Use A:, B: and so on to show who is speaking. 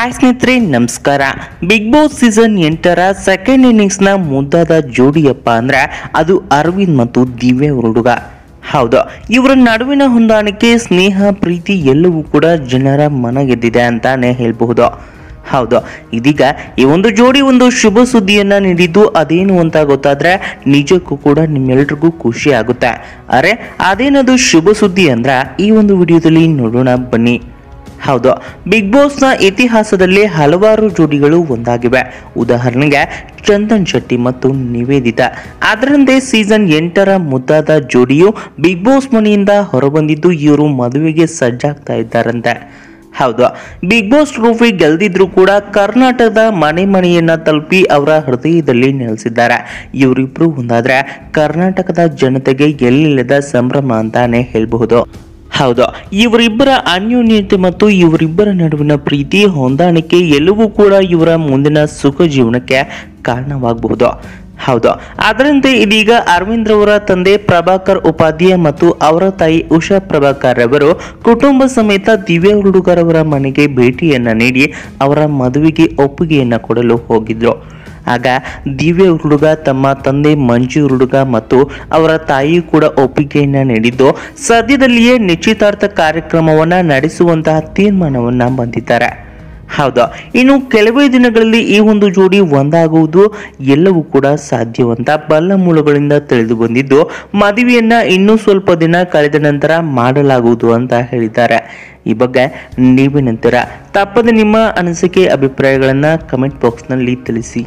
A: hi ಸ್ನೇಹಿತರೆ ನಮಸ್ಕಾರ Bigg Boss season ಎಂಟರ ಸೆಕೆಂಡ್ ಇನ್ನಿಂಗ್ಸ್ನ ಮುದ್ದಾದ ಜೋಡಿಯಪ್ಪ ಅಂದ್ರೆ ಅದು ಅರವಿಂದ್ ಮತ್ತು ದಿವ್ಯ ಹುಡುಗ ಹೌದು ಇವರ ನಡುವಿನ ಹೊಂದಾಣಿಕೆ ಸ್ನೇಹ ಪ್ರೀತಿ ಎಲ್ಲವೂ ಕೂಡ ಜನರ ಮನ ಗೆದ್ದಿದೆ ಅಂತಾನೆ ಹೇಳಬಹುದು ಹೌದು ಇದೀಗ ಈ ಒಂದು ಜೋಡಿ ಒಂದು ಶುಭ ಸುದ್ದಿಯನ್ನ ನೀಡಿದ್ದು ಅದೇನು ಅಂತ ಗೊತ್ತಾದ್ರೆ ನಿಜಕ್ಕೂ ಕೂಡ ನಿಮ್ಮೆಲ್ರಿಗೂ ಖುಷಿ ಆಗುತ್ತೆ ಅರೆ ಅದೇನದು ಶುಭ ಸುದ್ದಿ ಅಂದ್ರೆ ಈ ಒಂದು ವಿಡಿಯೋದಲ್ಲಿ ನೋಡೋಣ ಬನ್ನಿ ಹೌದು ಬಿಗ್ ಬಾಸ್ನ ಇತಿಹಾಸದಲ್ಲಿ ಹಲವಾರು ಜೋಡಿಗಳು ಒಂದಾಗಿವೆ ಉದಾಹರಣೆಗೆ ಚಂದನ್ ಶೆಟ್ಟಿ ಮತ್ತು ನಿವೇದಿತ ಅದರಂತೆ ಸೀಸನ್ ಎಂಟರ ಮುದ್ದಾದ ಜೋಡಿಯು ಬಿಗ್ ಬಾಸ್ ಮನೆಯಿಂದ ಹೊರಬಂದಿದ್ದು ಇವರು ಮದುವೆಗೆ ಸಜ್ಜಾಗ್ತಾ ಇದ್ದಾರಂತೆ ಹೌದು ಬಿಗ್ ಬಾಸ್ ಟ್ರೋಫಿ ಗೆಲ್ದಿದ್ರು ಕೂಡ ಕರ್ನಾಟಕದ ಮನೆ ಮನೆಯನ್ನ ತಲುಪಿ ಅವರ ಹೃದಯದಲ್ಲಿ ನೆಲೆಸಿದ್ದಾರೆ ಇವರಿಬ್ರು ಒಂದಾದ್ರೆ ಕರ್ನಾಟಕದ ಜನತೆಗೆ ಎಲ್ಲಿಲ್ಲದ ಸಂಭ್ರಮ ಅಂತಾನೆ ಹೇಳಬಹುದು ಹೌದು ಇವರಿಬ್ಬರ ಅನ್ಯೋನ್ಯತೆ ಮತ್ತು ಇವರಿಬ್ಬರ ನಡುವಿನ ಪ್ರೀತಿ ಹೊಂದಾಣಿಕೆ ಎಲ್ಲವೂ ಕೂಡ ಇವರ ಮುಂದಿನ ಸುಖ ಜೀವನಕ್ಕೆ ಕಾರಣವಾಗಬಹುದು ಹೌದು ಅದರಂತೆ ಇದೀಗ ಅರವಿಂದ್ ತಂದೆ ಪ್ರಭಾಕರ್ ಉಪಾಧ್ಯಾಯ ಮತ್ತು ಅವರ ತಾಯಿ ಉಷಾ ಪ್ರಭಾಕರ್ ಅವರು ಕುಟುಂಬ ಸಮೇತ ದಿವ್ಯ ಹುಡುಗರವರ ಮನೆಗೆ ಭೇಟಿಯನ್ನ ನೀಡಿ ಅವರ ಮದುವೆಗೆ ಒಪ್ಪಿಗೆಯನ್ನ ಕೊಡಲು ಹೋಗಿದ್ರು ಆಗ ದಿವ್ಯ ಹುಡುಗ ತಮ್ಮ ತಂದೆ ಮಂಜು ಹುಡುಗ ಮತ್ತು ಅವರ ತಾಯಿ ಕೂಡ ಒಪ್ಪಿಗೆಯನ್ನ ನೀಡಿದ್ದು ಸದ್ಯದಲ್ಲಿಯೇ ನಿಶ್ಚಿತಾರ್ಥ ಕಾರ್ಯಕ್ರಮವನ್ನ ನಡೆಸುವಂತಹ ತೀರ್ಮಾನವನ್ನ ಬಂದಿದ್ದಾರೆ ಹೌದಾ ಇನ್ನು ಕೆಲವೇ ದಿನಗಳಲ್ಲಿ ಈ ಒಂದು ಜೋಡಿ ಒಂದಾಗುವುದು ಎಲ್ಲವೂ ಕೂಡ ಸಾಧ್ಯವಂತ ಬಲ್ಲ ಮೂಲಗಳಿಂದ ತಿಳಿದು ಬಂದಿದ್ದು ಮದುವೆಯನ್ನ ಇನ್ನೂ ಸ್ವಲ್ಪ ದಿನ ಕಳೆದ ನಂತರ ಮಾಡಲಾಗುವುದು ಅಂತ ಹೇಳಿದ್ದಾರೆ ಈ ಬಗ್ಗೆ ನೀವೇನಂತೀರ ತಪ್ಪದೆ ನಿಮ್ಮ ಅನಿಸಿಕೆ ಅಭಿಪ್ರಾಯಗಳನ್ನು ಕಮೆಂಟ್ ಬಾಕ್ಸ್ನಲ್ಲಿ ತಿಳಿಸಿ